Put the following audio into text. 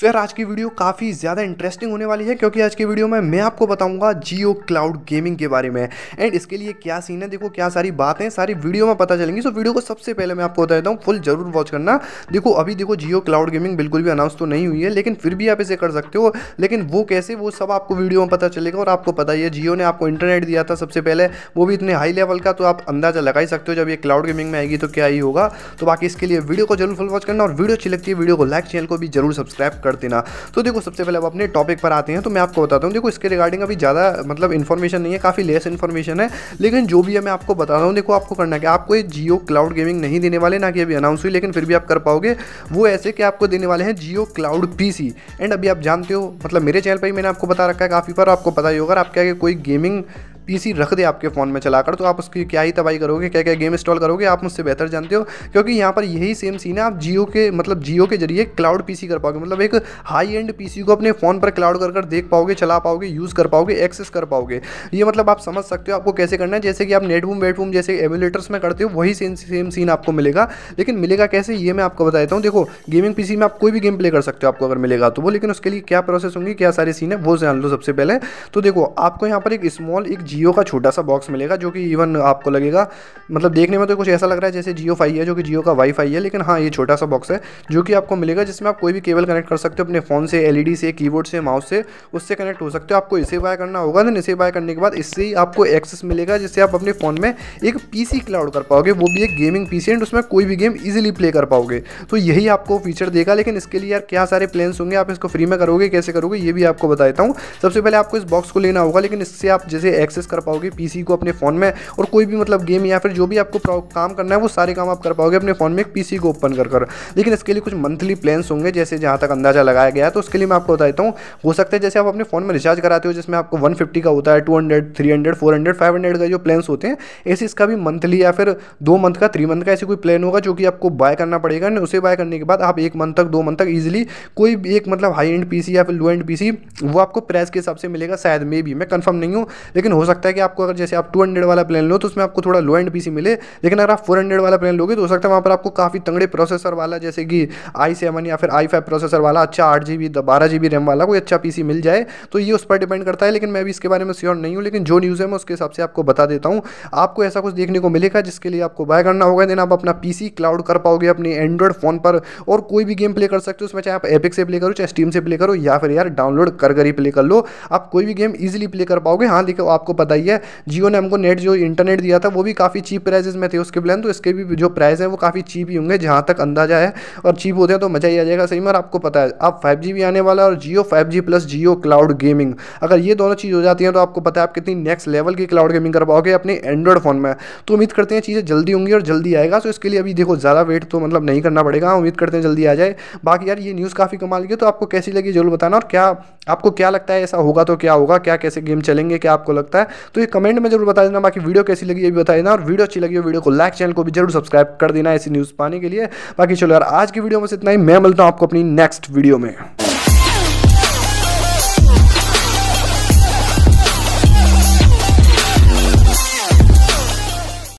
तो यार आज की वीडियो काफ़ी ज़्यादा इंटरेस्टिंग होने वाली है क्योंकि आज की वीडियो में मैं आपको बताऊंगा जियो क्लाउड गेमिंग के बारे में एंड इसके लिए क्या सीन है देखो क्या सारी बातें सारी वीडियो में पता चलेंगी सो वीडियो को सबसे पहले मैं आपको बता देता हूँ फुल जरूर वॉच करना देखो अभी देखो जियो क्लाउड गेमिंग बिल्कुल भी अनाउंस तो नहीं हुई है लेकिन फिर भी आप इसे कर सकते हो लेकिन वो कैसे वो सब आपको वीडियो में पता चलेगा और आपको पता ही है जियो ने आपको इंटरनेट दिया था सबसे पहले वो भी इतने हाई लेवल का तो आप अंदाजा लगा ही सकते हो जब ये क्लाउड गेमिंग में आएगी तो क्या ही होगा तो बाकी इसके लिए वीडियो को जरूर फुल वॉच करना और वीडियो अच्छी लगती है वीडियो को लाइक चैनल को भी जरूर सब्सक्राइब कर कर देना तो देखो सबसे पहले अब अपने टॉपिक पर आते हैं तो मैं आपको बताता हूँ देखो इसके रिगार्डिंग अभी ज़्यादा मतलब इन्फॉर्मेशन नहीं है काफ़ी लेस इन्फॉर्मेशन है लेकिन जो भी है मैं आपको बता रहा हूँ देखो आपको करना क्या आपको ये जियो क्लाउड गेमिंग नहीं देने वाले ना कि अभी अनाउंस हुई लेकिन फिर भी आप कर पाओगे वो ऐसे कि आपको देने वाले हैं जियो क्लाउड पीसी एंड अभी आप जानते हो मतलब मेरे चैनल पर ही मैंने आपको बता रखा है काफ़ी बार आपको पता ही होगा आपके आगे कोई गेमिंग पीसी रख दे आपके फ़ोन में चलाकर तो आप उसकी क्या ही तबाही करोगे क्या क्या गेम इंस्टॉल करोगे आप मुझसे बेहतर जानते हो क्योंकि यहाँ पर यही सेम सीन है आप जियो के मतलब जियो के जरिए क्लाउड पीसी कर पाओगे मतलब एक हाई एंड पीसी को अपने फ़ोन पर क्लाउड कर कर देख पाओगे चला पाओगे यूज़ कर पाओगे एक्सेस कर पाओगे ये मतलब आप समझ सकते हो आपको कैसे करना है जैसे कि आप नेटवूम वेटवूम जैसे एवेलेटर्स में करते हो वही सेम सेम सीन आपको मिलेगा लेकिन मिलेगा कैसे ये मैं आपको बता देता हूँ देखो गेमिंग पीसी में आप कोई भी गेम प्ले कर सकते हो आपको अगर मिलेगा तो वो लेकिन उसके लिए क्या प्रोसेस होंगी क्या सारी सीन है वो जान लो सबसे पहले तो देखो आपको यहाँ पर एक स्मॉल एक जी जियो का छोटा सा बॉक्स मिलेगा जो कि इवन आपको लगेगा मतलब देखने में तो कुछ ऐसा लग रहा है जैसे जियो फाइव है जो कि जियो का वाईफाई है लेकिन हाँ ये छोटा सा बॉक्स है जो कि आपको मिलेगा जिसमें आप कोई भी केबल कनेक्ट कर सकते हो अपने फ़ोन से एल e से कीबोर्ड से माउस से उससे कनेक्ट हो सकते हो आपको इसे बाय करना होगा देन इसे बाय करने के बाद इससे ही आपको एक्सेस मिलेगा जिससे आप अपने फ़ोन में एक पीसी क्लाउड कर पाओगे वो भी एक गेमिंग पीसी एंड उसमें कोई भी गेम ईजिली प्ले कर पाओगे तो यही आपको फीचर देगा लेकिन इसके लिए यार क्या सारे प्लान्स होंगे आप इसको फ्री में करोगे कैसे करोगे ये भी आपको बताता हूँ सबसे पहले आपको इस बॉक्स को लेना होगा लेकिन इससे आप जैसे एक्सेस एक्सेस कर पाओगे पीसी को अपने फ़ोन में और कोई भी मतलब गेम या फिर जो भी आपको काम करना है वो सारे काम आप कर पाओगे अपने फ़ोन में एक पी को ओपन कर कर लेकिन इसके लिए कुछ मंथली प्लान्स होंगे जैसे जहाँ तक अंदाजा लगाया गया है तो उसके लिए मैं आपको बता देता हूँ हो सकता है जैसे आप अपने फ़ोन में रिचार्ज कराते हो जिसमें आपको वन का होता है two hundred three hundred four hundred five hundred का जो प्लान्स होते हैं ऐसे इसका भी मंथली या फिर दो मंथ का थ्री मंथ का ऐसे कोई प्लान होगा जो कि आपको बाय करना पड़ेगा उसे बाय करने के बाद आप एक मंथ तक दो मंथ तक ईजिली कोई भी एक मतलब हाई एंड पीसी या फिर लो एंड पीसी वो आपको प्राइस के हिसाब से मिलेगा शायद मे भी मैं कंफर्म नहीं हूँ लेकिन हो सकता है कि आपको अगर जैसे आप टू हंड्रेड वाला प्लान लो तो उसमें आपको थोड़ा लो एंड पीसी मिले लेकिन अगर आप फोर हंड्रेड वाला प्लान लोगे तो हो सकता है वहाँ पर आपको काफ़ी तंगड़े प्रोसेसर वाला जैसे कि आई सेवन या फिर आई फाइव प्रोसेसर वाला अच्छा आठ जी बी बारह जी बी रैम वाला कोई अच्छा पी मिल जाए तो ये उस पर डिपेंड करता है लेकिन मैं भी इसके बारे में श्योर नहीं हूँ लेकिन जो न्यूज़ है मैं उसके हिसाब से आपको बता देता हूँ आपको ऐसा कुछ देखने को मिलेगा जिसके लिए आपको बाय करना होगा देन आप अपना पीसी क्लाउड कर पाओगे अपने एंड्रॉइड फ़ोन पर और कोई भी गेम प्ले कर सकते हो उसमें चाहे आप एपिक से प्ले करो चाहे स्टीम से प्ले करो या फिर यार डाउनलोड कर कर ही प्ले कर लो आप कोई भी गेम इजिली प्ले कर पाओगे हाँ देखो आपको पता ही है जियो ने हमको नेट जो इंटरनेट दिया था वो भी काफ़ी चीप प्राइजेज में थे उसके प्लान तो इसके भी जो प्राइस है वो काफ़ी चीप ही होंगे जहाँ तक अंदाजा है और चीप होते हैं तो मज़ा ही आ जाएगा सही में आपको पता है आप फाइव भी आने वाला है और Jio five plus Jio cloud gaming अगर ये दोनों चीज़ हो जाती है तो आपको पता है आप कितनी नेक्स्ट लेवल की क्लाउड गेमिंग कर पाओगे अपने एंड्रॉइड फ़ोन में तो उम्मीद करते हैं चीज़ें जल्दी होंगी और जल्दी आएगा तो इसके लिए अभी देखो ज़्यादा वेट तो मतलब नहीं करना पड़ेगा हाँ, उम्मीद करते हैं जल्दी आ जाए बाकी यार ये न्यूज़ काफ़ी कमाल की तो आपको कैसी लगी जरूर बताना और क्या आपको क्या लगता है ऐसा होगा तो क्या होगा क्या कैसे गेम चलेंगे क्या आपको लगता है तो ये कमेंट में जरूर बता देना बाकी वीडियो कैसी लगी ये भी बता देना और वीडियो अच्छी लगी हो वीडियो को लाइक चैनल को भी जरूर सब्सक्राइब कर देना ऐसी न्यूज़ पाने के लिए बाकी चलो यार आज की वीडियो में इतना ही मैं मिलता हूँ आपको अपनी नेक्स्ट वीडियो में